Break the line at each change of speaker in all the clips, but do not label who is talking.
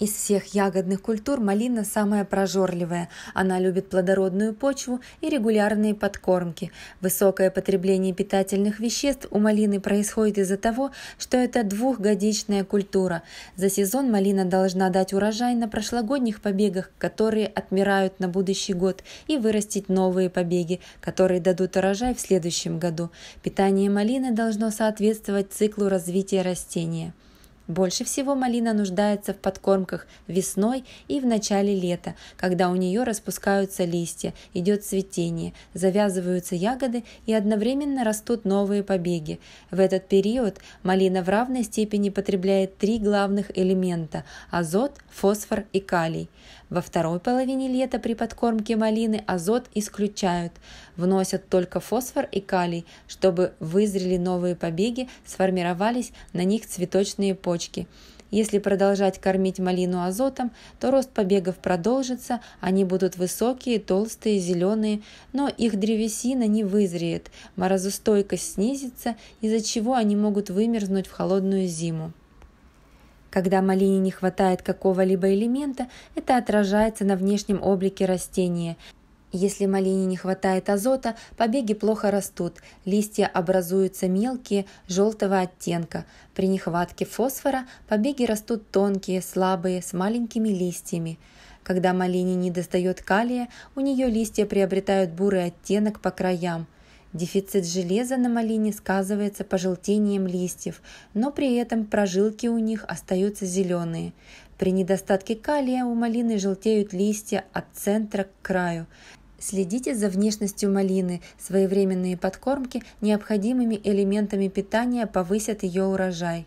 Из всех ягодных культур малина самая прожорливая. Она любит плодородную почву и регулярные подкормки. Высокое потребление питательных веществ у малины происходит из-за того, что это двухгодичная культура. За сезон малина должна дать урожай на прошлогодних побегах, которые отмирают на будущий год, и вырастить новые побеги, которые дадут урожай в следующем году. Питание малины должно соответствовать циклу развития растения. Больше всего малина нуждается в подкормках весной и в начале лета, когда у нее распускаются листья, идет цветение, завязываются ягоды и одновременно растут новые побеги. В этот период малина в равной степени потребляет три главных элемента – азот, фосфор и калий. Во второй половине лета при подкормке малины азот исключают, вносят только фосфор и калий, чтобы вызрели новые побеги, сформировались на них цветочные почки примочки. Если продолжать кормить малину азотом, то рост побегов продолжится, они будут высокие, толстые, зеленые, но их древесина не вызреет, морозостойкость снизится, из-за чего они могут вымерзнуть в холодную зиму. Когда малине не хватает какого-либо элемента, это отражается на внешнем облике растения. Если малине не хватает азота, побеги плохо растут, листья образуются мелкие, желтого оттенка. При нехватке фосфора побеги растут тонкие, слабые, с маленькими листьями. Когда малине недостает калия, у нее листья приобретают бурый оттенок по краям. Дефицит железа на малине сказывается пожелтением листьев, но при этом прожилки у них остаются зеленые. При недостатке калия у малины желтеют листья от центра к краю. Следите за внешностью малины. Своевременные подкормки необходимыми элементами питания повысят ее урожай.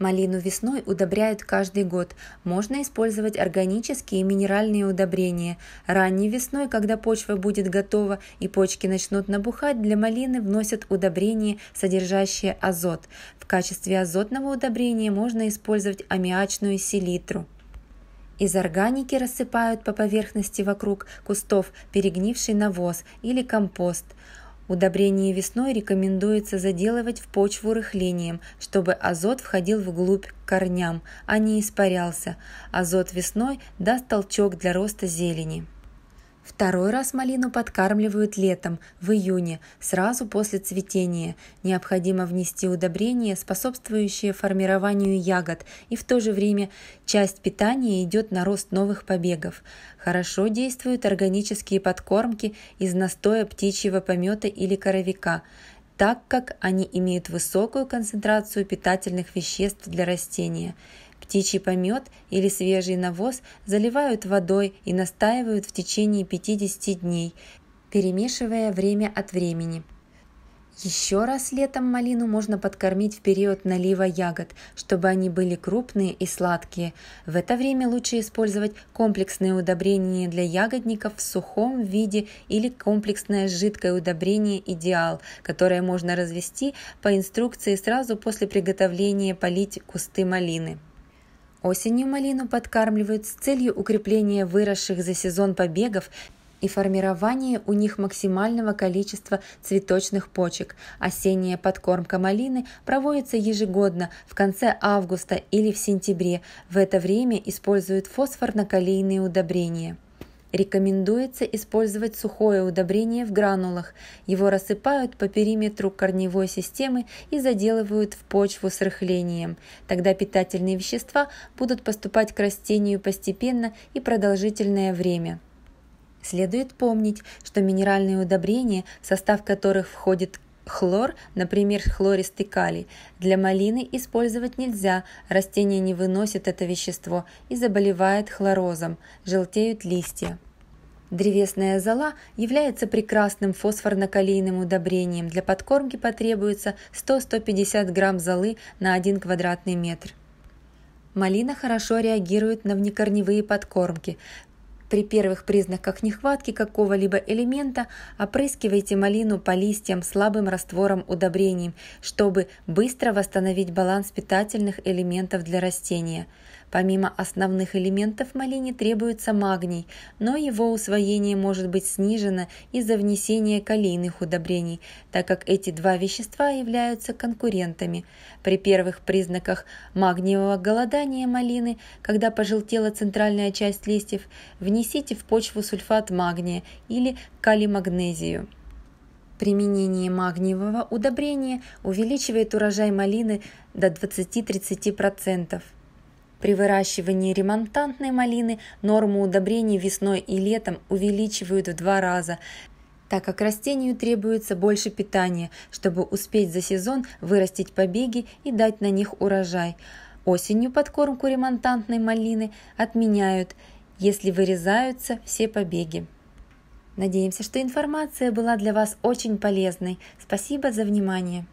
Малину весной удобряют каждый год. Можно использовать органические и минеральные удобрения. Ранней весной, когда почва будет готова и почки начнут набухать, для малины вносят удобрения, содержащие азот. В качестве азотного удобрения можно использовать аммиачную селитру. Из органики рассыпают по поверхности вокруг кустов перегнивший навоз или компост. Удобрение весной рекомендуется заделывать в почву рыхлением, чтобы азот входил вглубь к корням, а не испарялся. Азот весной даст толчок для роста зелени. Второй раз малину подкармливают летом, в июне, сразу после цветения. Необходимо внести удобрения, способствующие формированию ягод, и в то же время часть питания идет на рост новых побегов. Хорошо действуют органические подкормки из настоя птичьего помета или коровика так как они имеют высокую концентрацию питательных веществ для растения. Птичий помет или свежий навоз заливают водой и настаивают в течение 50 дней, перемешивая время от времени. Еще раз летом малину можно подкормить в период налива ягод, чтобы они были крупные и сладкие. В это время лучше использовать комплексные удобрения для ягодников в сухом виде или комплексное жидкое удобрение «Идеал», которое можно развести по инструкции сразу после приготовления полить кусты малины. Осенью малину подкармливают с целью укрепления выросших за сезон побегов и формирование у них максимального количества цветочных почек. Осенняя подкормка малины проводится ежегодно в конце августа или в сентябре. В это время используют фосфорно-калийные удобрения. Рекомендуется использовать сухое удобрение в гранулах. Его рассыпают по периметру корневой системы и заделывают в почву с рыхлением. Тогда питательные вещества будут поступать к растению постепенно и продолжительное время. Следует помнить, что минеральные удобрения, в состав которых входит хлор, например, хлористый калий, для малины использовать нельзя, растение не выносит это вещество и заболевает хлорозом, желтеют листья. Древесная зола является прекрасным фосфорно-калийным удобрением. Для подкормки потребуется 100-150 грамм золы на 1 квадратный метр. Малина хорошо реагирует на внекорневые подкормки. При первых признаках нехватки какого-либо элемента опрыскивайте малину по листьям слабым раствором удобрений, чтобы быстро восстановить баланс питательных элементов для растения. Помимо основных элементов малине требуется магний, но его усвоение может быть снижено из-за внесения калийных удобрений, так как эти два вещества являются конкурентами. При первых признаках магниевого голодания малины, когда пожелтела центральная часть листьев, внесите в почву сульфат магния или калимагнезию. Применение магниевого удобрения увеличивает урожай малины до 20-30%. При выращивании ремонтантной малины норму удобрений весной и летом увеличивают в два раза, так как растению требуется больше питания, чтобы успеть за сезон вырастить побеги и дать на них урожай. Осенью подкормку ремонтантной малины отменяют, если вырезаются все побеги. Надеемся, что информация была для вас очень полезной. Спасибо за внимание.